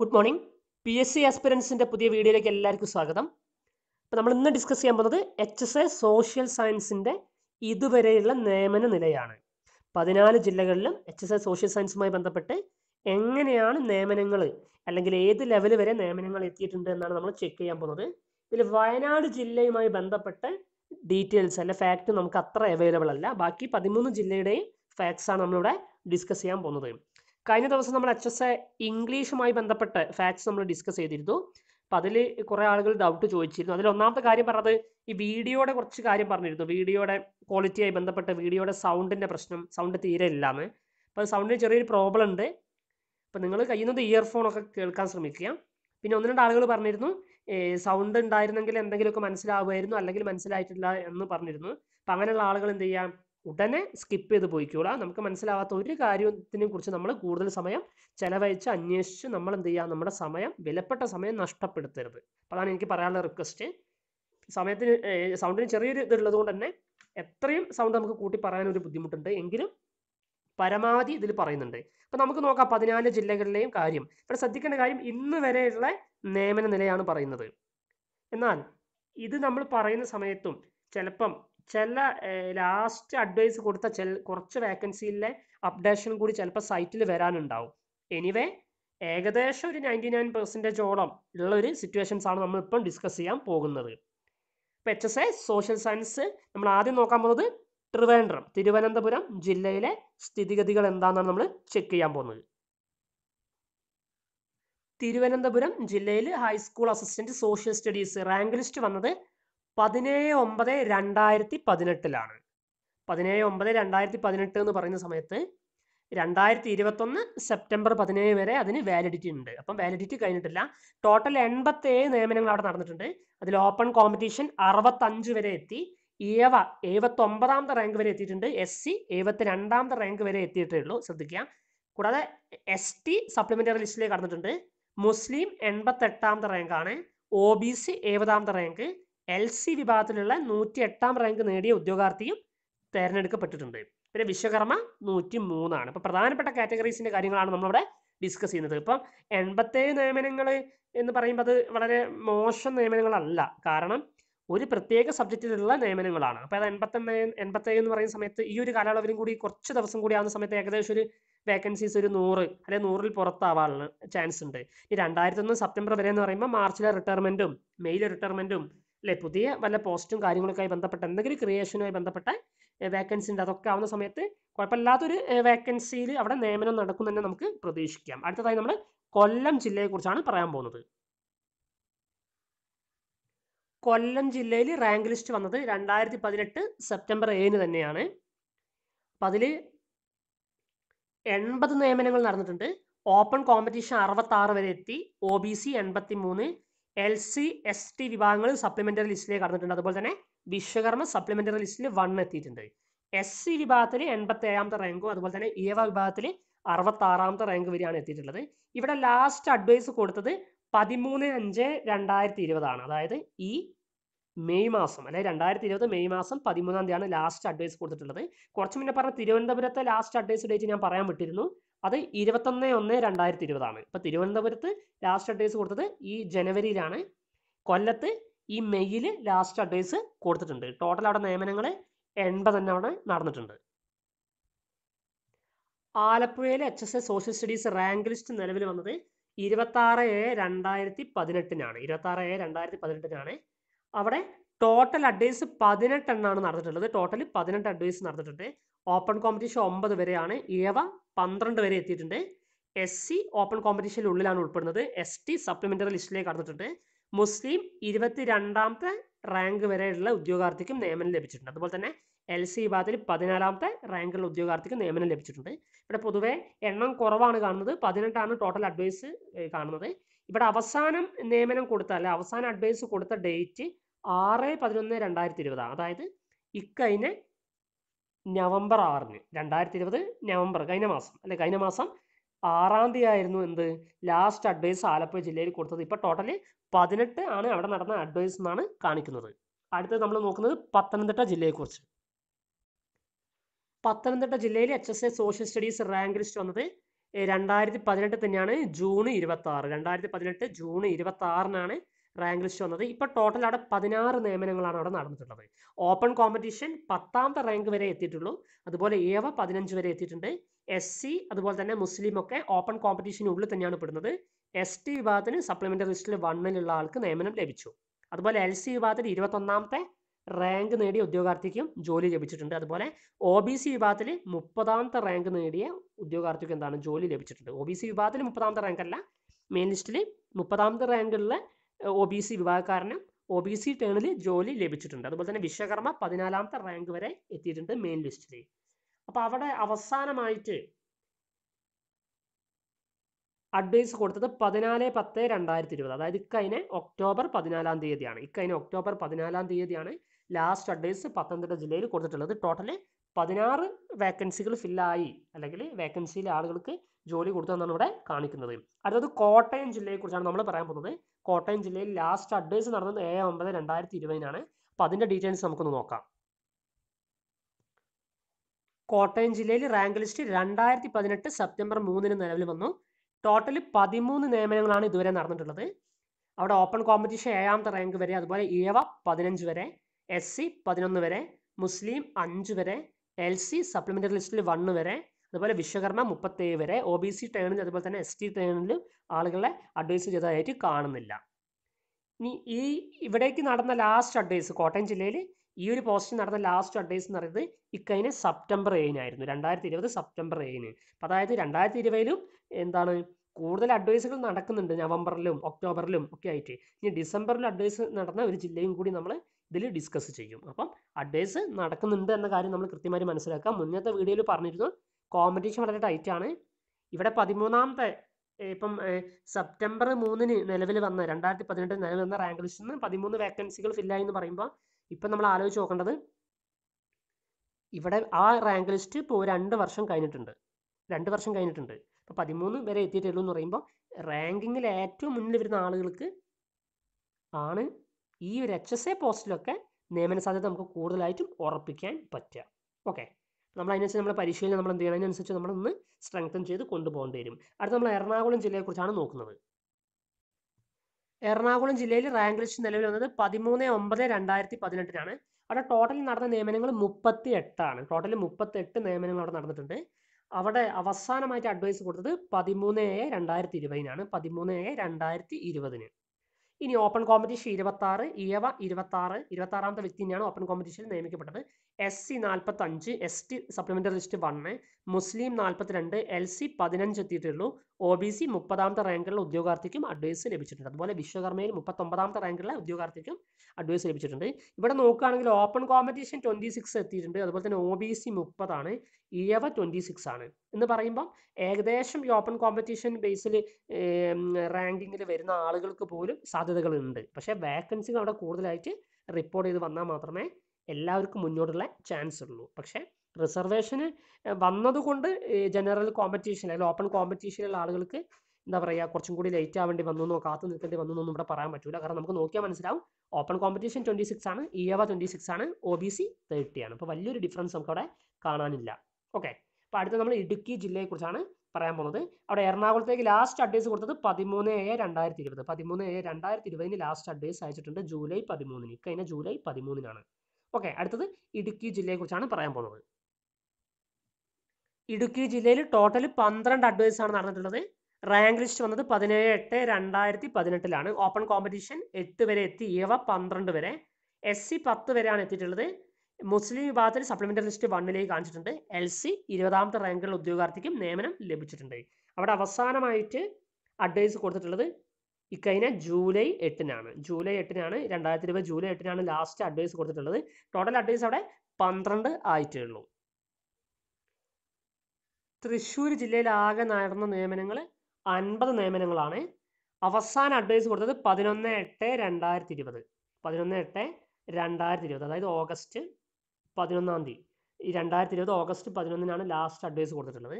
good morning P S C ആസ്പിറൻസിന്റെ പുതിയ വീഡിയോയിലേക്ക് എല്ലാവർക്കും സ്വാഗതം അപ്പോൾ നമ്മൾ ഇന്ന് ഡിസ്കസ് ചെയ്യാൻ പോകുന്നത് എച്ച് എസ് എ സോഷ്യൽ സയൻസിൻ്റെ ഇതുവരെയുള്ള നിയമന നിലയാണ് പതിനാല് ജില്ലകളിലും എച്ച് എസ് എ സോഷ്യൽ സയൻസുമായി ബന്ധപ്പെട്ട് എങ്ങനെയാണ് നിയമനങ്ങൾ അല്ലെങ്കിൽ ഏത് ലെവൽ വരെ നിയമനങ്ങൾ എത്തിയിട്ടുണ്ട് എന്നാണ് നമ്മൾ ചെക്ക് ചെയ്യാൻ പോകുന്നത് ഇതിൽ വയനാട് ജില്ലയുമായി ബന്ധപ്പെട്ട് ഡീറ്റെയിൽസ് അല്ലെ ഫാക്ട് നമുക്ക് അത്ര അവൈലബിൾ അല്ല ബാക്കി പതിമൂന്ന് ജില്ലയുടെയും ഫാക്ട്സാണ് നമ്മളിവിടെ ഡിസ്കസ് ചെയ്യാൻ പോകുന്നത് കഴിഞ്ഞ ദിവസം നമ്മൾ എച്ച് എസ് എ ഇംഗ്ലീഷുമായി ബന്ധപ്പെട്ട് ഫാക്ട്സ് നമ്മൾ ഡിസ്കസ് ചെയ്തിരുന്നു അപ്പം അതിൽ കുറേ ആളുകൾ ഡൗട്ട് ചോദിച്ചിരുന്നു അതിൽ ഒന്നാമത്തെ കാര്യം പറഞ്ഞത് ഈ വീഡിയോയുടെ കുറച്ച് കാര്യം പറഞ്ഞിരുന്നു വീഡിയോയുടെ ക്വാളിറ്റിയായി ബന്ധപ്പെട്ട് വീഡിയോയുടെ സൗണ്ടിൻ്റെ പ്രശ്നം സൗണ്ട് തീരെ ഇല്ലാന്ന് അപ്പോൾ സൗണ്ടിന് ചെറിയൊരു പ്രോബ്ലം ഉണ്ട് അപ്പോൾ നിങ്ങൾ കഴിയുന്നത് ഇയർഫോണൊക്കെ കേൾക്കാൻ ശ്രമിക്കുക പിന്നെ ഒന്ന് രണ്ട് ആളുകൾ പറഞ്ഞിരുന്നു സൗണ്ട് ഉണ്ടായിരുന്നെങ്കിൽ എന്തെങ്കിലുമൊക്കെ മനസ്സിലാവുമായിരുന്നു അല്ലെങ്കിൽ മനസ്സിലായിട്ടില്ല എന്ന് പറഞ്ഞിരുന്നു അപ്പം അങ്ങനെയുള്ള ആളുകൾ എന്ത് ചെയ്യാം ഉടനെ സ്കിപ്പ് ചെയ്ത് പോയിക്കോളാം നമുക്ക് മനസ്സിലാവാത്ത ഒരു കാര്യത്തിനെ കുറിച്ച് നമ്മൾ കൂടുതൽ സമയം ചെലവഴിച്ച് അന്വേഷിച്ച് നമ്മൾ എന്ത് ചെയ്യുക നമ്മുടെ സമയം വിലപ്പെട്ട സമയം നഷ്ടപ്പെടുത്തരുത് അതാണ് എനിക്ക് പറയാനുള്ള റിക്വസ്റ്റ് സമയത്തിന് സൗണ്ടിന് ചെറിയൊരു ഇതുള്ളത് കൊണ്ട് തന്നെ എത്രയും സൗണ്ട് നമുക്ക് കൂട്ടി പറയാനൊരു ബുദ്ധിമുട്ടുണ്ട് എങ്കിലും പരമാവധി ഇതിൽ പറയുന്നുണ്ട് അപ്പൊ നമുക്ക് നോക്കാം പതിനാല് ജില്ലകളിലെയും കാര്യം ഇവിടെ ശ്രദ്ധിക്കേണ്ട കാര്യം ഇന്ന് വരെയുള്ള നിയമന നിലയാണ് പറയുന്നത് എന്നാൽ ഇത് നമ്മൾ പറയുന്ന സമയത്തും ചിലപ്പം ചില ലാസ്റ്റ് അഡ്വൈസ് കൊടുത്ത ചെ കുറച്ച് വേക്കൻസിയിലെ അപ്ഡേഷനും കൂടി ചിലപ്പോൾ സൈറ്റിൽ വരാനുണ്ടാവും എനിവേ ഏകദേശം ഒരു നയൻറ്റി നയൻ പെർസെൻറ്റേജോളം ഉള്ള ഒരു സിറ്റുവേഷൻസ് ആണ് നമ്മൾ ഇപ്പം ഡിസ്കസ് ചെയ്യാൻ പോകുന്നത് ഇപ്പം H S A social science നമ്മൾ ആദ്യം നോക്കാൻ പോകുന്നത് ട്രിവാൻഡ്രം തിരുവനന്തപുരം ജില്ലയിലെ സ്ഥിതിഗതികൾ എന്താണെന്നാണ് നമ്മൾ ചെക്ക് ചെയ്യാൻ പോകുന്നത് തിരുവനന്തപുരം ജില്ലയിൽ high school assistant social studies rank list വന്നത് പതിനേഴ് ഒമ്പത് രണ്ടായിരത്തി പതിനെട്ടിലാണ് പതിനേഴ് ഒമ്പത് രണ്ടായിരത്തി പതിനെട്ട് എന്ന് പറയുന്ന സമയത്ത് രണ്ടായിരത്തി ഇരുപത്തൊന്ന് സെപ്റ്റംബർ പതിനേഴ് വരെ അതിന് വാലിഡിറ്റി ഉണ്ട് അപ്പം വാലിഡിറ്റി കഴിഞ്ഞിട്ടില്ല ടോട്ടൽ എൺപത്തേഴ് നിയമനങ്ങൾ അവിടെ നടന്നിട്ടുണ്ട് അതിൽ ഓപ്പൺ കോമ്പറ്റീഷൻ അറുപത്തഞ്ച് വരെ എത്തി ഏവ എഴുപത്തൊമ്പതാമത്തെ റാങ്ക് വരെ എത്തിയിട്ടുണ്ട് എസ് സി എഴുപത്തി രണ്ടാമത്തെ റാങ്ക് വരെ എത്തിയിട്ടേ ഉള്ളൂ ശ്രദ്ധിക്കുക കൂടാതെ എസ് ടി സപ്ലിമെൻ്ററി ലിസ്റ്റിലേക്ക് കടന്നിട്ടുണ്ട് മുസ്ലിം എൺപത്തെട്ടാമത്തെ റാങ്കാണ് ഒ ബി സി എഴുപതാമത്തെ റാങ്ക് എൽ സി വിഭാഗത്തിലുള്ള നൂറ്റി എട്ടാം റാങ്ക് നേടിയ ഉദ്യോഗാർത്ഥിയും തിരഞ്ഞെടുക്കപ്പെട്ടിട്ടുണ്ട് പിന്നെ വിശ്വകർമ്മ നൂറ്റി മൂന്നാണ് അപ്പോൾ പ്രധാനപ്പെട്ട കാറ്റഗറീസിൻ്റെ കാര്യങ്ങളാണ് നമ്മളിവിടെ ഡിസ്കസ് ചെയ്യുന്നത് ഇപ്പം എൺപത്തേഴ് നിയമനങ്ങൾ എന്ന് പറയുമ്പോൾ അത് വളരെ മോശം നിയമനങ്ങളല്ല കാരണം ഒരു പ്രത്യേക സബ്ജക്റ്റിലുള്ള നിയമനങ്ങളാണ് അപ്പോൾ അത് എൺപത്തെണ്ണ എൺപത്തേഴ് എന്ന് പറയുന്ന സമയത്ത് ഈ ഒരു കാലയളവിലും കൂടി കുറച്ച് ദിവസം കൂടി ആവുന്ന സമയത്ത് ഏകദേശം ഒരു വേക്കൻസീസ് ഒരു നൂറ് അല്ലെങ്കിൽ നൂറിൽ പുറത്താവാനുള്ള ചാൻസ് ഉണ്ട് ഈ രണ്ടായിരത്തി ഒന്ന് സെപ്റ്റംബർ വരെ എന്ന് പറയുമ്പോൾ മാർച്ചിലെ റിട്ടയർമെൻറ്റും മെയ്യിലെ റിട്ടയർമെൻറ്റും അല്ലെ പുതിയ വല്ല പോസ്റ്റും കാര്യങ്ങളൊക്കെ ആയി ബന്ധപ്പെട്ട എന്തെങ്കിലും ക്രിയേഷനുമായി ബന്ധപ്പെട്ട വേക്കൻസി ഉണ്ട് അതൊക്കെ ആവുന്ന സമയത്ത് കുഴപ്പമില്ലാത്തൊരു വേക്കൻസിയിൽ അവിടെ നിയമനം നടക്കുമെന്ന് നമുക്ക് പ്രതീക്ഷിക്കാം അടുത്തതായി നമ്മൾ കൊല്ലം ജില്ലയെക്കുറിച്ചാണ് പറയാൻ പോകുന്നത് കൊല്ലം ജില്ലയിൽ റാങ്ക് ലിസ്റ്റ് വന്നത് രണ്ടായിരത്തി പതിനെട്ട് സെപ്റ്റംബർ ഏഴിന് തന്നെയാണ് അപ്പം അതിൽ എൺപത് നിയമനങ്ങൾ നടന്നിട്ടുണ്ട് ഓപ്പൺ കോമ്പറ്റീഷൻ അറുപത്തി ആറ് വരെ എത്തി ഒ ബി സി എൺപത്തി മൂന്ന് എൽ സി എസ് ടി വിഭാഗങ്ങൾ സപ്ലിമെന്ററി ലിസ്റ്റിലേക്ക് കടന്നിട്ടുണ്ട് അതുപോലെ തന്നെ വിശ്വകർമ്മ സപ്ലിമെന്ററി ലിസ്റ്റിൽ വൺ എത്തിയിട്ടുണ്ട് എസ് സി വിഭാഗത്തിൽ എൺപത്തി ഏഴാമത്തെ റാങ്കും അതുപോലെ തന്നെ ഇയവ വിഭാഗത്തിൽ അറുപത്തി ആറാമത്തെ റാങ്ക് വരെയാണ് എത്തിയിട്ടുള്ളത് ഇവിടെ ലാസ്റ്റ് അഡ്വൈസ് കൊടുത്തത് പതിമൂന്ന് അഞ്ച് രണ്ടായിരത്തി ഇരുപതാണ് അതായത് ഈ മെയ് മാസം അല്ലെ രണ്ടായിരത്തി ഇരുപത് മെയ് മാസം പതിമൂന്നാം തീയതിയാണ് ലാസ്റ്റ് അഡ്വൈസ് കൊടുത്തിട്ടുള്ളത് കുറച്ച് മുന്നേ പറഞ്ഞ തിരുവനന്തപുരത്തെ ലാസ്റ്റ് അഡ്വൈസ് ഡേറ്റ് ഞാൻ പറയാൻ വിട്ടിരുന്നു അത് ഇരുപത്തൊന്ന് ഒന്ന് രണ്ടായിരത്തി ഇരുപതാണ് ഇപ്പോൾ തിരുവനന്തപുരത്ത് ലാസ്റ്റ് അഡ്വൈസ് കൊടുത്തത് ഈ ജനുവരിയിലാണ് കൊല്ലത്ത് ഈ മെയ്യിൽ ലാസ്റ്റ് അഡ്വൈസ് കൊടുത്തിട്ടുണ്ട് ടോട്ടൽ അവിടെ നിയമനങ്ങൾ എൺപതെണ്ണമാണ് നടന്നിട്ടുണ്ട് ആലപ്പുഴയിലെ H S A social studies rank list നിലവിൽ വന്നത് ഇരുപത്താറ് ഏ രണ്ടായിരത്തി പതിനെട്ടിനാണ് ഇരുപത്താറ് ഏ രണ്ടായിരത്തി പതിനെട്ടിനാണ് അവിടെ ടോട്ടൽ അഡ്വൈസ് പതിനെട്ടെണ്ണാണ് നടന്നിട്ടുള്ളത് ടോട്ടൽ പതിനെട്ട് അഡ്വൈസ് നടന്നിട്ടുണ്ട് ഓപ്പൺ കോമ്പറ്റീഷൻ ഒമ്പത് വരെയാണ് ഏവ പന്ത്രണ്ട് വരെ എത്തിയിട്ടുണ്ട് എസ് സി ഓപ്പൺ ഉള്ളിലാണ് ഉൾപ്പെടുന്നത് എസ് ടി സപ്ലിമെൻ്ററി ലിസ്റ്റിലേക്ക് കടന്നിട്ടുണ്ട് മുസ്ലിം ഇരുപത്തി രണ്ടാമത്തെ റാങ്ക് വരെയുള്ള ഉദ്യോഗാർത്ഥിക്കും നിയമനം ലഭിച്ചിട്ടുണ്ട് അതുപോലെ തന്നെ എൽ സി വിഭാഗത്തിൽ പതിനാലാമത്തെ റാങ്കുള്ള ഉദ്യോഗാർത്ഥിക്ക് നിയമനം ലഭിച്ചിട്ടുണ്ട് ഇവിടെ പൊതുവേ എണ്ണം കുറവാണ് കാണുന്നത് പതിനെട്ടാണ് ടോട്ടൽ അഡ്വൈസ് കാണുന്നത് ഇവിടെ അവസാനം നിയമനം കൊടുത്ത അല്ലെ അവസാന അഡ്വൈസ് കൊടുത്ത ഡേറ്റ് ആറ് പതിനൊന്ന് രണ്ടായിരത്തി ഇരുപതാണ് അതായത് ഇക്കഴിഞ്ഞ നവംബർ ആറിന് രണ്ടായിരത്തി ഇരുപത് നവംബർ കഴിഞ്ഞ മാസം അല്ലെ കഴിഞ്ഞ മാസം ആറാം തീയതി ആയിരുന്നു എന്ത് ലാസ്റ്റ് അഡ്വൈസ് ആലപ്പുഴ ജില്ലയിൽ കൊടുത്തത് ഇപ്പോൾ ടോട്ടല് പതിനെട്ട് ആണ് അവിടെ നടന്ന അഡ്വൈസ് എന്നാണ് കാണിക്കുന്നത് അടുത്തത് നമ്മൾ നോക്കുന്നത് പത്തനംതിട്ട ജില്ലയെക്കുറിച്ച് പത്തനംതിട്ട ജില്ലയിൽ H S A social studies rank list വന്നത് രണ്ടായിരത്തി പതിനെട്ട് തന്നെയാണ് ജൂൺ ഇരുപത്തി ആറ് രണ്ടായിരത്തി പതിനെട്ട് ജൂൺ ഇരുപത്തി ആറിനാണ് റാങ്ക് ലിസ്റ്റ് വന്നത് ഇപ്പോൾ ടോട്ടൽ അവിടെ പതിനാറ് നിയമനങ്ങളാണ് അവിടെ നടന്നിട്ടുള്ളത് ഓപ്പൺ കോമ്പറ്റീഷൻ പത്താമത്തെ റാങ്ക് വരെ എത്തിയിട്ടുള്ളൂ അതുപോലെ ഏവ പതിനഞ്ച് വരെ എത്തിയിട്ടുണ്ട് എസ് സി അതുപോലെ തന്നെ മുസ്ലിം ഒക്കെ ഓപ്പൺ കോമ്പറ്റീഷനുള്ളിൽ തന്നെയാണ് പെടുന്നത് എസ് ടി വിഭാഗത്തിന് സപ്ലിമെൻ്ററി ലിസ്റ്റിൽ വണ്ണിലുള്ള ആൾക്ക് നിയമനം ലഭിച്ചു അതുപോലെ എൽ സി വിഭാഗത്തിൽ ഇരുപത്തൊന്നാമത്തെ റാങ്ക് നേടിയ ഉദ്യോഗാർത്ഥിക്കും ജോലി ലഭിച്ചിട്ടുണ്ട് അതുപോലെ ഒ ബി സി വിഭാഗത്തിൽ മുപ്പതാമത്തെ റാങ്ക് നേടിയ ഉദ്യോഗാർത്ഥിക്കും എന്താണ് ജോലി ലഭിച്ചിട്ടുണ്ട് ഒ ബി സി വിഭാഗത്തിൽ മുപ്പതാമത്തെ റാങ്ക് അല്ല മെയിൻ ലിസ്റ്റിൽ മുപ്പതാമത്തെ റാങ്കുള്ള ഒ ബി സി വിഭാഗക്കാരന് ഒ ബി സി ടേണിൽ ജോലി ലഭിച്ചിട്ടുണ്ട് അതുപോലെ തന്നെ വിശ്വകർമ്മ പതിനാലാമത്തെ റാങ്ക് വരെ എത്തിയിട്ടുണ്ട് മെയിൻ ലിസ്റ്റിൽ അപ്പോൾ അവിടെ അവസാനമായിട്ട് അഡ്വൈസ് കൊടുത്തത് പതിനാല് പത്ത് രണ്ടായിരത്തി ഇരുപത് അതായത് ഇക്കഴിഞ്ഞ ഒക്ടോബർ പതിനാലാം തീയതിയാണ് ഇക്കഴിഞ്ഞ ഒക്ടോബർ പതിനാലാം തീയതിയാണ് ലാസ്റ്റ് അഡ്വൈസ് പത്തനംതിട്ട ജില്ലയിൽ കൊടുത്തിട്ടുള്ളത് ടോട്ടല് പതിനാറ് വേക്കൻസികൾ ഫില്ലായി അല്ലെങ്കിൽ വേക്കൻസിയിലെ ആളുകൾക്ക് ജോലി കൊടുത്തു ഇവിടെ കാണിക്കുന്നത് അടുത്തത് കോട്ടയം ജില്ലയെക്കുറിച്ചാണ് നമ്മൾ പറയാൻ പോകുന്നത് കോട്ടയം ജില്ലയിൽ ലാസ്റ്റ് അഡ്വൈസ് നടന്നത് ഏഴ് ഒമ്പത് രണ്ടായിരത്തി ഇരുപതിനാണ് അപ്പൊ അതിൻ്റെ ഡീറ്റെയിൽസ് നമുക്കൊന്ന് നോക്കാം കോട്ടയം ജില്ലയിൽ റാങ്ക് ലിസ്റ്റ് രണ്ടായിരത്തി പതിനെട്ട് സെപ്റ്റംബർ മൂന്നിന് നിലവിൽ വന്നു ടോട്ടൽ പതിമൂന്ന് നിയമനങ്ങളാണ് ഇതുവരെ നടന്നിട്ടുള്ളത് അവിടെ ഓപ്പൺ കോമ്പറ്റീഷൻ ഏഴാമത്തെ റാങ്ക് വരെ അതുപോലെ ഇഴവ പതിനഞ്ച് വരെ എസ് സി പതിനൊന്ന് വരെ മുസ്ലിം അഞ്ച് വരെ എൽ സി സപ്ലിമെൻ്ററി ലിസ്റ്റിൽ വണ്ണ് വരെ അതുപോലെ വിശ്വകർമ്മ മുപ്പത്തേഴ് വരെ ഒ ബി സി ടേണിൽ അതുപോലെ തന്നെ എസ് ടി ടേണിൽ ആളുകളെ അഡ്വൈസ് ചെയ്തതായിട്ട് കാണുന്നില്ല ഇനി ഈ ഇവിടേക്ക് നടന്ന ലാസ്റ്റ് അഡ്വൈസ് കോട്ടയം ജില്ലയിൽ ഈ ഒരു പോസ്റ്റിൽ നടന്ന ലാസ്റ്റ് അഡ്വൈസ് എന്ന് പറയുന്നത് ഇക്കഴിഞ്ഞ സെപ്റ്റംബർ ഏഴിനായിരുന്നു രണ്ടായിരത്തി ഇരുപത് സെപ്റ്റംബർ ഏഴിന് അപ്പം അതായത് രണ്ടായിരത്തി ഇരുപതിലും എന്താണ് കൂടുതൽ അഡ്വൈസുകൾ നടക്കുന്നുണ്ട് നവംബറിലും ഒക്ടോബറിലും ഒക്കെ ആയിട്ട് ഇനി ഡിസംബറിൽ അഡ്വൈസ് നടന്ന ഒരു ജില്ലയും കൂടി നമ്മൾ ഇതിൽ ഡിസ്കസ് ചെയ്യും അപ്പം അഡ്വൈസ് നടക്കുന്നുണ്ട് എന്ന കാര്യം നമ്മൾ കൃത്യമായി മനസ്സിലാക്കാം മുന്നത്തെ വീഡിയോയിൽ പറഞ്ഞിരുന്നു കോമ്പറ്റീഷൻ വളരെ ടൈറ്റ് ആണ് ഇവിടെ പതിമൂന്നാമത്തെ ഇപ്പം സെപ്റ്റംബർ മൂന്നിന് നിലവിൽ വന്ന രണ്ടായിരത്തി പതിനെട്ടിന് നിലവിൽ വന്ന റാങ്ക് ലിസ്റ്റിൽ നിന്ന് പതിമൂന്ന് വേക്കൻസികൾ ഫില്ലായി എന്ന് പറയുമ്പോൾ ഇപ്പം നമ്മൾ ആലോചിച്ച് നോക്കേണ്ടത് ഇവിടെ ആ റാങ്ക് ലിസ്റ്റ് ഇപ്പോൾ രണ്ട് വർഷം കഴിഞ്ഞിട്ടുണ്ട് രണ്ട് വർഷം കഴിഞ്ഞിട്ടുണ്ട് ഇപ്പോൾ പതിമൂന്ന് വരെ എത്തിയിട്ടുള്ളൂ എന്ന് പറയുമ്പോൾ റാങ്കിങ്ങിൽ ഏറ്റവും മുന്നിൽ വരുന്ന ആളുകൾക്ക് ആണ് ഈ ഒരു എച്ച് എസ് എ പോസ്റ്റിലൊക്കെ നിയമന സാധ്യത നമുക്ക് കൂടുതലായിട്ടും ഉറപ്പിക്കാൻ പറ്റുക ഓക്കെ നമ്മൾ അതിനനുസരിച്ച് നമ്മുടെ പരിശീലനം നമ്മൾ എന്ത് ചെയ്യണം അതിനനുസരിച്ച് നമ്മളൊന്ന് സ്ട്രെങ്തൻ ചെയ്ത് കൊണ്ടുപോകേണ്ടി വരും അടുത്ത നമ്മൾ എറണാകുളം ജില്ലയെ കുറിച്ചാണ് നോക്കുന്നത് എറണാകുളം ജില്ലയിൽ റാങ്ക് ലിസ്റ്റ് നിലവിൽ വന്നത് പതിമൂന്ന് ഒമ്പത് രണ്ടായിരത്തി പതിനെട്ടിനാണ് അവിടെ ടോട്ടൽ നടന്ന നിയമനങ്ങൾ മുപ്പത്തി എട്ടാണ് ടോട്ടൽ മുപ്പത്തി എട്ട് നിയമനങ്ങൾ അവിടെ നടന്നിട്ടുണ്ട് അവിടെ അവസാനമായിട്ട് അഡ്വൈസ് കൊടുത്തത് പതിമൂന്ന് ഏഴ് രണ്ടായിരത്തി ഇരുപതിനാണ് പതിമൂന്ന് ഏഴ് രണ്ടായിരത്തി ഇരുപതിന് ഇനി ഓപ്പൺ കോമ്പറ്റീഷൻ ഇരുപത്തി ആറ് ഇയവ ഇരുപത്തി ആറ് ഇരുപത്തി ആറാമത്തെ വ്യക്തിയാണ് ഓപ്പൺ കോമ്പറ്റീഷനിൽ നിയമിക്കപ്പെട്ടത് എസ് സി അഞ്ച് S T supplementary list one മുസ്ലിം നാൽപ്പത്തിരണ്ട് എൽ സി പതിനഞ്ച് എത്തിയിട്ടുള്ളൂ ഒ ബി സി മുപ്പതാമത്തെ റാങ്കിലുള്ള ഉദ്യോഗാർത്ഥിക്കും അഡ്വൈസ് ലഭിച്ചിട്ടുണ്ട് അതുപോലെ വിശ്വകർമ്മയിൽ മുപ്പത്തൊമ്പതാമത്തെ റാങ്കിലുള്ള ഉദ്യോഗാർത്ഥിക്കും അഡ്വൈസ് ലഭിച്ചിട്ടുണ്ട് ഇവിടെ നോക്കുകയാണെങ്കിൽ ഓപ്പൺ കോമ്പറ്റീഷൻ ട്വൻറ്റി സിക്സ് എത്തിയിട്ടുണ്ട് അതുപോലെ തന്നെ ഒ ബി സി മുപ്പതാണ് ഇയവ ട്വൻറ്റി സിക്സ് ആണ് എന്ന് പറയുമ്പോൾ ഏകദേശം ഈ ഓപ്പൺ കോമ്പറ്റീഷൻ ബേസിൽ റാങ്കിങ്ങിൽ വരുന്ന ആളുകൾക്ക് പോലും സാധ്യതകളുണ്ട് പക്ഷേ വേക്കൻസികൾ അവിടെ കൂടുതലായിട്ട് റിപ്പോർട്ട് ചെയ്ത് വന്നാൽ മാത്രമേ എല്ലാവർക്കും മുന്നോട്ടുള്ള ചാൻസ് ഉള്ളൂ പക്ഷേ റിസർവേഷന് വന്നതുകൊണ്ട് ജനറൽ കോമ്പറ്റീഷൻ അല്ലെങ്കിൽ ഓപ്പൺ കോമ്പറ്റീഷനിലുള്ള ആളുകൾക്ക് എന്താ പറയുക കുറച്ചും കൂടി ലേറ്റ് ആവേണ്ടി വന്നു കാത്തു നിൽക്കേണ്ടി വന്നു എന്നൊന്നും ഇവിടെ പറയാൻ പറ്റൂല കാരണം നമുക്ക് നോക്കിയാൽ മനസ്സിലാവും ഓപ്പൺ കോമ്പറ്റീഷൻ ട്വന്റി സിക്സ് ആണ് ഇയവ ട്വന്റി സിക്സ് ആണ് ഒ ബി സി തേർട്ടി ആണ് അപ്പോൾ വലിയൊരു ഡിഫറൻസ് നമുക്ക് അവിടെ കാണാനില്ല ഓക്കെ അപ്പോൾ അടുത്ത നമ്മൾ ഇടുക്കി ജില്ലയെക്കുറിച്ചാണ് പറയാൻ പോകുന്നത് അവിടെ എറണാകുളത്തേക്ക് ലാസ്റ്റ് അഡ്വൈസ് കൊടുത്തത് പതിമൂന്ന് ഏഴ് രണ്ടായിരത്തി ഇരുപത് പതിമൂന്ന് ഏഴ് രണ്ടായിരത്തി ഇരുപതിന് ലാസ്റ്റ് അഡ്വൈസ് അയച്ചിട്ടുണ്ട് ജൂലൈ പതിമൂന്നിന് ഇക്കഴിഞ്ഞ ജൂലൈ പതിമൂന്നിനാണ് ഓക്കെ അടുത്തത് ഇടുക്കി ജില്ലയെക്കുറിച്ചാണ് പറയാൻ പോകുന്നത് ഇടുക്കി ജില്ലയിൽ ടോട്ടൽ പന്ത്രണ്ട് അഡ്വൈസ് ആണ് നടന്നിട്ടുള്ളത് റാങ്ക് ലിസ്റ്റ് വന്നത് പതിനേഴ് എട്ട് രണ്ടായിരത്തി പതിനെട്ടിലാണ് ഓപ്പൺ കോമ്പറ്റീഷൻ എട്ട് വരെ എത്തി ഇവ പന്ത്രണ്ട് വരെ എസ് സി പത്ത് വരെയാണ് എത്തിയിട്ടുള്ളത് മുസ്ലിം വിഭാഗത്തിൽ സപ്ലിമെന്ററി ലിസ്റ്റ് വണ്ണിലേക്ക് കാണിച്ചിട്ടുണ്ട് എൽ സി ഇരുപതാമത്തെ റാങ്കിലുള്ള ഉദ്യോഗാർത്ഥിക്കും നിയമനം ലഭിച്ചിട്ടുണ്ട് അവിടെ അവസാനമായിട്ട് അഡ്വൈസ് കൊടുത്തിട്ടുള്ളത് ഇക്കഴിഞ്ഞ ജൂലൈ എട്ടിനാണ് ജൂലൈ എട്ടിനാണ് രണ്ടായിരത്തി ഇരുപത് ജൂലൈ എട്ടിനാണ് ലാസ്റ്റ് അഡ്വൈസ് കൊടുത്തിട്ടുള്ളത് ടോട്ടൽ അഡ്വൈസ് അവിടെ പന്ത്രണ്ട് ആയിട്ടേ ഉള്ളൂ തൃശ്ശൂർ ജില്ലയിൽ ആകെ നടന്ന നിയമനങ്ങൾ അൻപത് നിയമനങ്ങളാണ് അവസാന അഡ്വൈസ് കൊടുത്തത് പതിനൊന്ന് എട്ട് രണ്ടായിരത്തി ഇരുപത് പതിനൊന്ന് എട്ട് രണ്ടായിരത്തി ഇരുപത് അതായത് ഓഗസ്റ്റ് പതിനൊന്നാം തീയതി ഈ രണ്ടായിരത്തി ഇരുപത് ഓഗസ്റ്റ് പതിനൊന്നിനാണ് ലാസ്റ്റ് അഡ്വൈസ് കൊടുത്തിട്ടുള്ളത്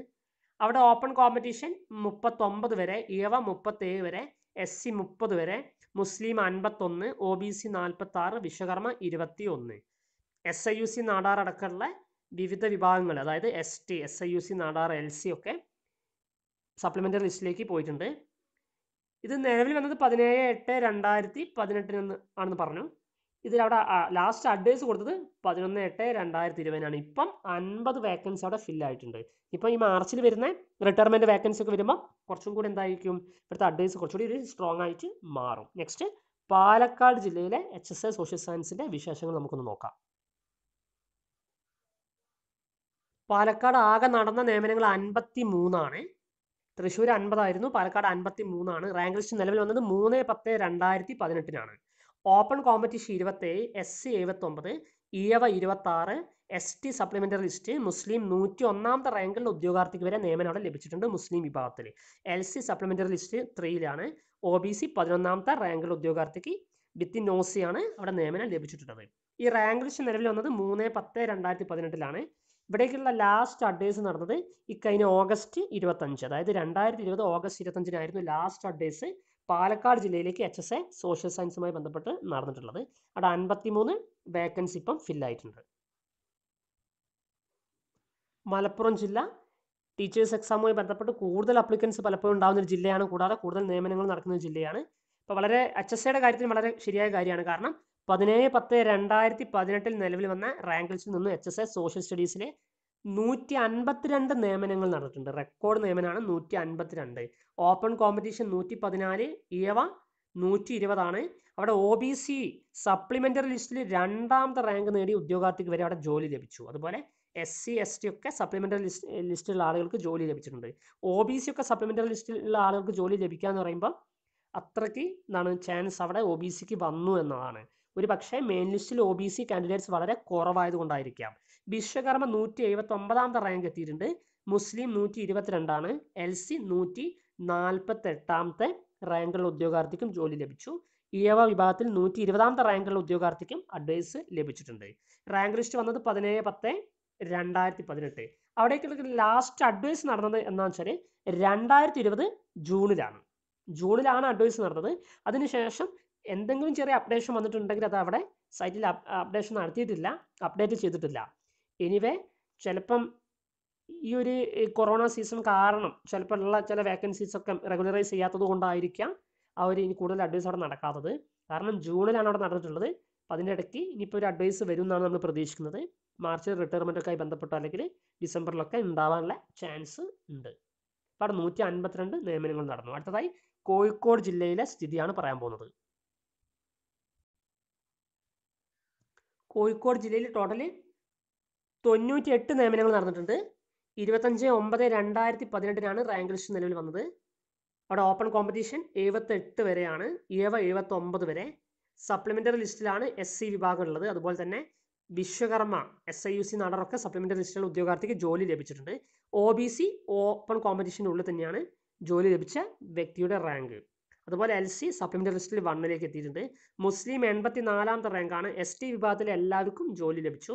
അവിടെ ഓപ്പൺ കോമ്പറ്റീഷൻ മുപ്പത്തൊമ്പത് വരെ ഇവ മുപ്പത്തേഴ് വരെ എസ് സി മുപ്പത് വരെ മുസ്ലിം അൻപത്തൊന്ന് ഒ ബി സി നാൽപ്പത്തി ആറ് വിശ്വകർമ്മ ഇരുപത്തി ഒന്ന് S I U C Nadar അടക്കമുള്ള വിവിധ വിഭാഗങ്ങൾ അതായത് S T S I U C Nadar L C ഒക്കെ സപ്ലിമെൻ്ററി ലിസ്റ്റിലേക്ക് പോയിട്ടുണ്ട് ഇത് നിലവിൽ വന്നത് പതിനേഴ് എട്ട് രണ്ടായിരത്തി പതിനെട്ടിന് ആണെന്ന് പറഞ്ഞു ഇതിലവിടെ ലാസ്റ്റ് അഡ്വൈസ് കൊടുത്തത് പതിനൊന്ന് എട്ട് രണ്ടായിരത്തി ഇരുപതിനാണ് ഇപ്പം അൻപത് വേക്കൻസി അവിടെ ഫില്ല് ആയിട്ടുണ്ട് ഇപ്പം ഈ മാർച്ചിൽ വരുന്ന റിട്ടയർമെൻറ്റ് വേക്കൻസി ഒക്കെ വരുമ്പോൾ കുറച്ചും കൂടി എന്തായിരിക്കും ഇവിടുത്തെ അഡ്വൈസ് കുറച്ചുകൂടി ഒരു സ്ട്രോങ് ആയിട്ട് മാറും നെക്സ്റ്റ് പാലക്കാട് ജില്ലയിലെ എച്ച് എസ് ഐ സോഷ്യൽ സയൻസിൻ്റെ വിശേഷങ്ങൾ നമുക്കൊന്ന് നോക്കാം പാലക്കാട് ആകെ നടന്ന നിയമനങ്ങൾ അൻപത്തി മൂന്നാണ് തൃശ്ശൂർ അൻപതായിരുന്നു പാലക്കാട് അൻപത്തി മൂന്നാണ് റാങ്ക് ലിസ്റ്റ് നിലവിൽ വന്നത് മൂന്ന് പത്ത് രണ്ടായിരത്തി പതിനെട്ടിനാണ് ഓപ്പൺ കോമ്പറ്റീഷൻ ഇരുപത്തേഴ് എസ് സി എഴുപത്തൊമ്പത് ഇഴവ ഇരുപത്താറ് എസ് ടി സപ്ലിമെൻ്ററി ലിസ്റ്റ് മുസ്ലിം നൂറ്റി ഒന്നാമത്തെ റാങ്കിലുള്ള ഉദ്യോഗാർത്ഥിക്ക് വരെ നിയമനം അവിടെ ലഭിച്ചിട്ടുണ്ട് മുസ്ലിം വിഭാഗത്തിൽ എൽ സി സപ്ലിമെൻ്ററി ലിസ്റ്റ് ത്രീയിലാണ് ഒ ബി സി പതിനൊന്നാമത്തെ റാങ്കിലുള്ള ഉദ്യോഗാർത്ഥിക്ക് വിത്തിൻ നോസിയാണ് അവിടെ നിയമനം ലഭിച്ചിട്ടുള്ളത് ഈ റാങ്ക് ലിസ്റ്റ് നിലവിൽ വന്നത് മൂന്ന് പത്ത് രണ്ടായിരത്തി പതിനെട്ടിലാണ് ഇവിടേക്കുള്ള ലാസ്റ്റ് അഡ്വൈസ് നടന്നത് ഇക്കഴിഞ്ഞ ഓഗസ്റ്റ് ഇരുപത്തഞ്ച് അതായത് രണ്ടായിരത്തി ഇരുപത് ഓഗസ്റ്റ് ഇരുപത്തഞ്ചിനായിരുന്നു ലാസ്റ്റ് അഡ്വൈസ് പാലക്കാട് ജില്ലയിലേക്ക് എച്ച് എസ് എ സോഷ്യൽ സയൻസുമായി ബന്ധപ്പെട്ട് നടന്നിട്ടുള്ളത് അവിടെ അൻപത്തിമൂന്ന് വേക്കൻസി ഇപ്പം ഫില്ലായിട്ടുണ്ട് മലപ്പുറം ജില്ല ടീച്ചേഴ്സ് എക്സാമുമായി ബന്ധപ്പെട്ട് കൂടുതൽ അപ്ലിക്കൻസ് പലപ്പോഴും ഉണ്ടാകുന്ന ഒരു ജില്ലയാണ് കൂടാതെ കൂടുതൽ നിയമനങ്ങൾ നടക്കുന്ന ഒരു ജില്ലയാണ് അപ്പോൾ വളരെ എച്ച് എസ് എയുടെ കാര്യത്തിൽ വളരെ ശരിയായ കാര്യമാണ് കാരണം പതിനേഴ് പത്ത് രണ്ടായിരത്തി പതിനെട്ടിൽ നിലവിൽ വന്ന റാങ്ക് ലിസ്റ്റിൽ നിന്ന് എച്ച് എസ് എ സോഷ്യൽ സ്റ്റഡീസിലെ നൂറ്റി അൻപത്തിരണ്ട് നിയമനങ്ങൾ നടന്നിട്ടുണ്ട് റെക്കോർഡ് നിയമനമാണ് നൂറ്റി അൻപത്തിരണ്ട് ഓപ്പൺ കോമ്പറ്റീഷൻ നൂറ്റി പതിനാല് ഇയവ നൂറ്റി ഇരുപതാണ് അവിടെ ഒ ബി സി സപ്ലിമെന്ററി ലിസ്റ്റിൽ രണ്ടാമത്തെ റാങ്ക് നേടി ഉദ്യോഗാർത്ഥിക്ക് വരെ അവിടെ ജോലി ലഭിച്ചു അതുപോലെ എസ് സി എസ് ടി ഒക്കെ സപ്ലിമെന്ററി ലിസ്റ്റ് ലിസ്റ്റിലുള്ള ആളുകൾക്ക് ജോലി ലഭിച്ചിട്ടുണ്ട് ഒ ബി സി ഒക്കെ സപ്ലിമെന്ററി ലിസ്റ്റിലുള്ള ആളുകൾക്ക് ജോലി ലഭിക്കുക എന്ന് പറയുമ്പോൾ അത്രയ്ക്ക് എന്താണ് ചാൻസ് അവിടെ ഒ ബി സിക്ക് വന്നു എന്നതാണ് ഒരു പക്ഷേ മെയിൻ ലിസ്റ്റിൽ ഒ ബി സി കാൻഡിഡേറ്റ്സ് വളരെ കുറവായതുകൊണ്ടായിരിക്കാം വിശ്വകർമ്മ നൂറ്റി എഴുപത്തി ഒമ്പതാമത്തെ റാങ്ക് എത്തിയിട്ടുണ്ട് മുസ്ലിം നൂറ്റി ഇരുപത്തിരണ്ടാണ് എൽ സി നൂറ്റി നാൽപ്പത്തി എട്ടാമത്തെ റാങ്കുള്ള ഉദ്യോഗാർത്ഥിക്കും ജോലി ലഭിച്ചു ഇയവ വിഭാഗത്തിൽ നൂറ്റി ഇരുപതാമത്തെ റാങ്കുള്ള ഉദ്യോഗാർത്ഥിക്കും അഡ്വൈസ് ലഭിച്ചിട്ടുണ്ട് റാങ്ക് ലിസ്റ്റ് വന്നത് പതിനേഴ് പത്ത് രണ്ടായിരത്തി പതിനെട്ട് അവിടേക്കുള്ള ലാസ്റ്റ് അഡ്വൈസ് നടന്നത് എന്താണെന്ന് വെച്ചാൽ രണ്ടായിരത്തി ഇരുപത് ജൂണിലാണ് ജൂണിലാണ് അഡ്വൈസ് നടന്നത് അതിനുശേഷം എന്തെങ്കിലും ചെറിയ അപ്ഡേഷൻ വന്നിട്ടുണ്ടെങ്കിൽ അത് അവിടെ സൈറ്റിൽ അപ്ഡേഷൻ നടത്തിയിട്ടില്ല അപ്ഡേറ്റ് ചെയ്തിട്ടില്ല എനിവേ ചിലപ്പം ഈ ഒരു കൊറോണ സീസൺ കാരണം ചിലപ്പോൾ ഉള്ള ചില വേക്കൻസീസ് ഒക്കെ റെഗുലറൈസ് ചെയ്യാത്തത് കൊണ്ടായിരിക്കാം ആ ഒരു ഇനി കൂടുതൽ അഡ്വൈസ് അവിടെ നടക്കാത്തത് കാരണം ജൂണിലാണ് അവിടെ നടന്നിട്ടുള്ളത് അപ്പം അതിൻ്റെ ഇടയ്ക്ക് ഇനിയിപ്പോൾ ഒരു അഡ്വൈസ് വരും എന്നാണ് നമ്മൾ പ്രതീക്ഷിക്കുന്നത് മാർച്ചിൽ റിട്ടയർമെൻ്റ് ഒക്കെ ആയി ബന്ധപ്പെട്ടോ അല്ലെങ്കിൽ ഡിസംബറിലൊക്കെ ഉണ്ടാവാനുള്ള ചാൻസ് ഉണ്ട് അപ്പോൾ അവിടെ നൂറ്റി അൻപത്തിരണ്ട് നിയമനങ്ങൾ നടന്നു അടുത്തതായി കോഴിക്കോട് ജില്ലയിലെ സ്ഥിതിയാണ് പറയാൻ പോകുന്നത് കോഴിക്കോട് ജില്ലയിൽ ടോട്ടല് തൊണ്ണൂറ്റി എട്ട് നിയമനങ്ങൾ നടന്നിട്ടുണ്ട് ഇരുപത്തഞ്ച് ഒമ്പത് രണ്ടായിരത്തി പതിനെട്ടിനാണ് റാങ്ക് ലിസ്റ്റ് നിലവിൽ വന്നത് അവിടെ ഓപ്പൺ കോമ്പറ്റീഷൻ എഴുപത്തെട്ട് വരെയാണ് ഏവ എഴുപത്തൊമ്പത് വരെ സപ്ലിമെൻ്ററി ലിസ്റ്റിലാണ് എസ് സി വിഭാഗം ഉള്ളത് അതുപോലെ തന്നെ Vishwakarma S I U C നടറൊക്കെ സപ്ലിമെൻ്ററി ലിസ്റ്റിലുള്ള ഉദ്യോഗാർത്ഥിക്ക് ജോലി ലഭിച്ചിട്ടുണ്ട് ഒ ബി സി ഓപ്പൺ കോമ്പറ്റീഷൻ്റെ ഉള്ളിൽ തന്നെയാണ് ജോലി ലഭിച്ച വ്യക്തിയുടെ റാങ്ക് അതുപോലെ എൽ സി സപ്ലിമെൻ്ററി ലിസ്റ്റിൽ വണ്ണിലേക്ക് എത്തിയിട്ടുണ്ട് മുസ്ലിം എൺപത്തി നാലാമത്തെ റാങ്കാണ് എസ് ടി വിഭാഗത്തിലെ എല്ലാവർക്കും ജോലി ലഭിച്ചു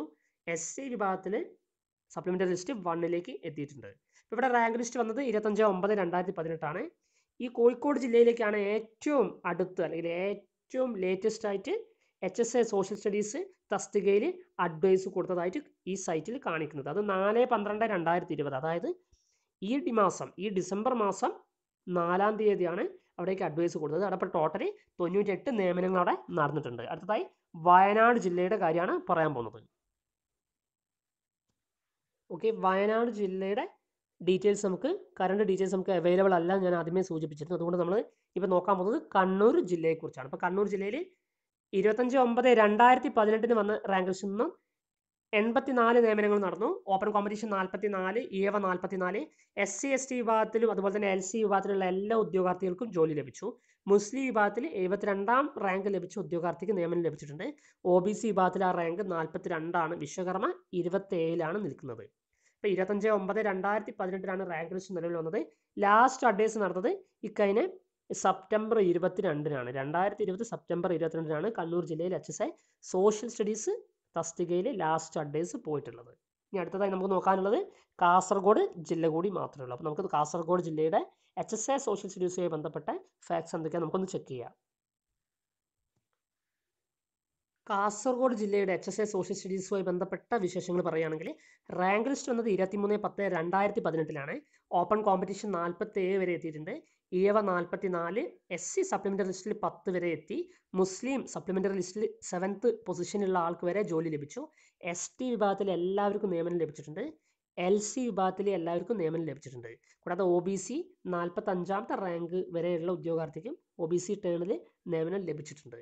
എസ് സി e വിഭാഗത്തിൽ സപ്ലിമെൻ്ററി ലിസ്റ്റ് വണ്ണിലേക്ക് എത്തിയിട്ടുണ്ട് ഇപ്പോൾ ഇവിടെ റാങ്ക് ലിസ്റ്റ് വന്നത് ഇരുപത്തഞ്ച് ഒമ്പത് രണ്ടായിരത്തി പതിനെട്ടാണ് ഈ കോഴിക്കോട് ജില്ലയിലേക്കാണ് ഏറ്റവും അടുത്ത് അല്ലെങ്കിൽ ഏറ്റവും ലേറ്റസ്റ്റ് ആയിട്ട് H S A social studies തസ്തികയിൽ അഡ്വൈസ് കൊടുത്തതായിട്ട് ഈ സൈറ്റിൽ കാണിക്കുന്നത് അത് നാല് പന്ത്രണ്ട് രണ്ടായിരത്തി ഇരുപത് അതായത് ഈ മാസം ഈ ഡിസംബർ മാസം നാലാം തീയതിയാണ് അവിടേക്ക് അഡ്വൈസ് കൊടുത്തത് അവിടെ ഇപ്പോൾ ടോട്ടലി തൊണ്ണൂറ്റെട്ട് നിയമനങ്ങൾ അവിടെ നടന്നിട്ടുണ്ട് അടുത്തതായി വയനാട് ജില്ലയുടെ കാര്യമാണ് പറയാൻ പോകുന്നത് ഓക്കെ വയനാട് ജില്ലയുടെ ഡീറ്റെയിൽസ് നമുക്ക് കറണ്ട് ഡീറ്റെയിൽസ് നമുക്ക് അവൈലബിൾ അല്ല ഞാൻ ആദ്യമേ സൂചിപ്പിച്ചിരുന്നു അതുകൊണ്ട് നമ്മൾ ഇപ്പോൾ നോക്കാൻ പോകുന്നത് കണ്ണൂർ ജില്ലയെക്കുറിച്ചാണ് അപ്പോൾ കണ്ണൂർ ജില്ലയിൽ ഇരുപത്തഞ്ച് ഒമ്പത് രണ്ടായിരത്തി പതിനെട്ടിന് വന്ന റാങ്ക് ലിസ്റ്റിൽ നിന്നും എൺപത്തിനാല് നിയമനങ്ങൾ നടന്നു ഓപ്പൺ കോമ്പറ്റീഷൻ നാൽപ്പത്തിനാല് ഏവ e നാൽപ്പത്തിനാല് എസ് സി എസ് ടി വിഭാഗത്തിലും അതുപോലെ തന്നെ എൽ സി വിഭാഗത്തിലുള്ള എല്ലാ ഉദ്യോഗാർത്ഥികൾക്കും ജോലി ലഭിച്ചു മുസ്ലിം വിഭാഗത്തിൽ എഴുപത്തിരണ്ടാം റാങ്ക് ലഭിച്ച ഉദ്യോഗാർത്ഥിക്ക് നിയമനം ലഭിച്ചിട്ടുണ്ട് ഒ ബി സി വിഭാഗത്തിൽ ആ റാങ്ക് നാൽപ്പത്തിരണ്ടാണ് വിശ്വകർമ്മ ഇരുപത്തേഴിലാണ് നിൽക്കുന്നത് ഇപ്പോൾ ഇരുപത്തഞ്ച് ഒമ്പത് രണ്ടായിരത്തി പതിനെട്ടിലാണ് റാങ്ക് ലിസ്റ്റ് നിലവിൽ വന്നത് ലാസ്റ്റ് അഡ്വൈസ് നടന്നത് ഇക്കഴിഞ്ഞ സെപ്റ്റംബർ ഇരുപത്തിരണ്ടിനാണ് രണ്ടായിരത്തി ഇരുപത് സെപ്റ്റംബർ ഇരുപത്തിരണ്ടിനാണ് കണ്ണൂർ ജില്ലയിൽ H S I social studies തസ്തികയിൽ ലാസ്റ്റ് അഡ്ഡേഴ്സ് പോയിട്ടുള്ളത് ഇനി അടുത്തതായി നമുക്ക് നോക്കാനുള്ളത് കാസർഗോഡ് ജില്ല കൂടി മാത്രമേ ഉള്ളൂ അപ്പോൾ നമുക്ക് കാസർഗോഡ് ജില്ലയുടെ എച്ച് എസ് എ സോഷ്യൽ സ്റ്റഡീസുമായി ബന്ധപ്പെട്ട ഫാക്ട്സ് എന്തൊക്കെയാണ് നമുക്കൊന്ന് ചെക്ക് ചെയ്യാം കാസർഗോഡ് ജില്ലയുടെ എച്ച് എസ് എ സോഷ്യൽ സ്റ്റഡീസുമായി ബന്ധപ്പെട്ട വിശേഷങ്ങൾ പറയുകയാണെങ്കിൽ റാങ്ക് ലിസ്റ്റ് വന്നത് മൂന്ന് പത്ത് രണ്ടായിരത്തി പതിനെട്ടിലാണ് ഓപ്പൺ കോമ്പറ്റീഷൻ നാൽപ്പത്തി ഏഴ് വരെ എത്തിയിട്ടുണ്ട് ഇഴവ നാൽപ്പത്തിനാല് എസ് സി സപ്ലിമെൻ്ററി ലിസ്റ്റിൽ പത്ത് വരെ എത്തി മുസ്ലിം സപ്ലിമെൻ്ററി ലിസ്റ്റിൽ സെവൻത്ത് പൊസിഷനിലുള്ള ആൾക്ക് വരെ ജോലി ലഭിച്ചു എസ് ടി വിഭാഗത്തിലെ എല്ലാവർക്കും നിയമനം ലഭിച്ചിട്ടുണ്ട് എൽ സി വിഭാഗത്തിലെ എല്ലാവർക്കും നിയമനം ലഭിച്ചിട്ടുണ്ട് കൂടാതെ ഒ ബി സി നാൽപ്പത്തഞ്ചാമത്തെ റാങ്ക് വരെയുള്ള ഉദ്യോഗാർത്ഥിക്കും ഒ ബി സി ടേണിൽ നിയമനം ലഭിച്ചിട്ടുണ്ട്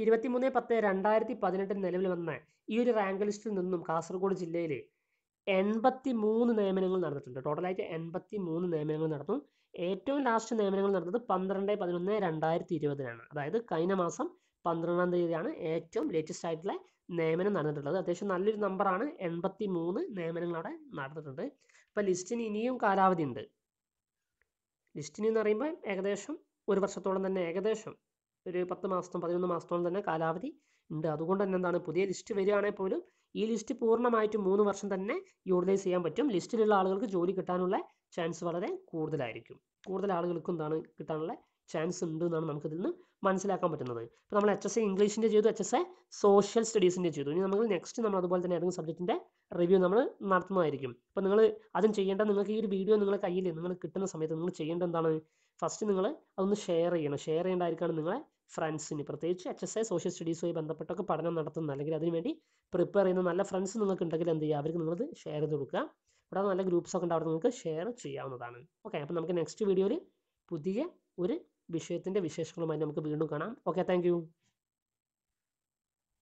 ഇപ്പോൾ മൂന്ന് പത്ത് രണ്ടായിരത്തി പതിനെട്ടിൽ നിലവിൽ വന്ന ഈ ഒരു റാങ്ക് ലിസ്റ്റിൽ നിന്നും കാസർഗോഡ് ജില്ലയിൽ എൺപത്തി മൂന്ന് നിയമനങ്ങൾ നടന്നിട്ടുണ്ട് ടോട്ടലായിട്ട് എൺപത്തി മൂന്ന് നിയമനങ്ങൾ നടന്നു ഏറ്റവും ലാസ്റ്റ് നിയമനങ്ങൾ നടന്നത് പന്ത്രണ്ട് പതിനൊന്ന് രണ്ടായിരത്തി ഇരുപതിലാണ് അതായത് കഴിഞ്ഞ മാസം പന്ത്രണ്ടാം തീയതിയാണ് ഏറ്റവും ലേറ്റസ്റ്റ് ആയിട്ടുള്ള നിയമനം നടന്നിട്ടുള്ളത് അത്യാവശ്യം നല്ലൊരു നമ്പറാണ് എൺപത്തി മൂന്ന് നിയമനങ്ങൾ അവിടെ നടന്നിട്ടുണ്ട് അപ്പോൾ ലിസ്റ്റിന് ഇനിയും കാലാവധി ഉണ്ട് ലിസ്റ്റിന് എന്ന് പറയുമ്പോൾ ഏകദേശം ഒരു വർഷത്തോളം തന്നെ ഏകദേശം ഒരു പത്ത് മാസത്തോളം പതിനൊന്ന് മാസത്തോളം തന്നെ കാലാവധി ഉണ്ട് അതുകൊണ്ട് തന്നെ എന്താണ് പുതിയ ലിസ്റ്റ് വരികയാണെങ്കിൽ പോലും ഈ ലിസ്റ്റ് പൂർണ്ണമായിട്ടും മൂന്ന് വർഷം തന്നെ യൂട്ടിലൈസ് ചെയ്യാൻ പറ്റും ലിസ്റ്റിലുള്ള ആളുകൾക്ക് ജോലി കിട്ടാനുള്ള ചാൻസ് വളരെ കൂടുതലായിരിക്കും കൂടുതൽ ആളുകൾക്ക് എന്താണ് കിട്ടാനുള്ള ചാൻസ് ഉണ്ട് എന്നാണ് നമുക്കിതിൽ നിന്ന് മനസ്സിലാക്കാൻ പറ്റുന്നത് ഇപ്പോൾ നമ്മൾ എച്ച് എസ് എ ഇംഗ്ലീഷിൻ്റെ ചെയ്തു എച്ച് എസ് എ സോഷ്യൽ സ്റ്റഡീസിൻ്റെ ചെയ്തു ഇനി നമുക്ക് നെക്സ്റ്റ് നമ്മൾ അതുപോലെ തന്നെ ഏതെങ്കിലും സബ്ജക്റ്റിൻ്റെ റിവ്യൂ നമ്മൾ നടത്തുന്നതായിരിക്കും അപ്പോൾ നിങ്ങൾ അതും ചെയ്യേണ്ട നിങ്ങൾക്ക് ഈ ഒരു വീഡിയോ നിങ്ങളെ കയ്യിൽ നിങ്ങൾ കിട്ടുന്ന സമയത്ത് നിങ്ങൾ ചെയ്യേണ്ട എന്താണ് ഫസ്റ്റ് നിങ്ങൾ അതൊന്ന് ഷെയർ ചെയ്യണം ഷെയർ ചെയ്യേണ്ടതായിരിക്കാണ് നിങ്ങളെ ഫ്രണ്ട്സിന് പ്രത്യേകിച്ച് എച്ച് എസ് ഐ സോഷ്യൽ സ്റ്റഡീസുമായി ബന്ധപ്പെട്ടൊക്കെ പഠനം നടത്തുന്ന അല്ലെങ്കിൽ അതിനുവേണ്ടി പ്രിപ്പയർ ചെയ്യുന്ന നല്ല ഫ്രണ്ട്സ് നിങ്ങൾക്ക് ഉണ്ടെങ്കിൽ എന്ത് ചെയ്യുക അവർക്ക് നിങ്ങളത് ഷെയർ ചെയ്ത് കൊടുക്കുക ഇവിടെ നല്ല ഗ്രൂപ്പ്സ് ഒക്കെ ഉണ്ട് അവിടെ നിങ്ങൾക്ക് ഷെയർ ചെയ്യാവുന്നതാണ് ഓക്കെ അപ്പോൾ നമുക്ക് നെക്സ്റ്റ് വീഡിയോയിൽ പുതിയ ഒരു വിഷയത്തിൻ്റെ വിശേഷങ്ങളുമായി നമുക്ക് വീണ്ടും കാണാം ഓക്കെ താങ്ക്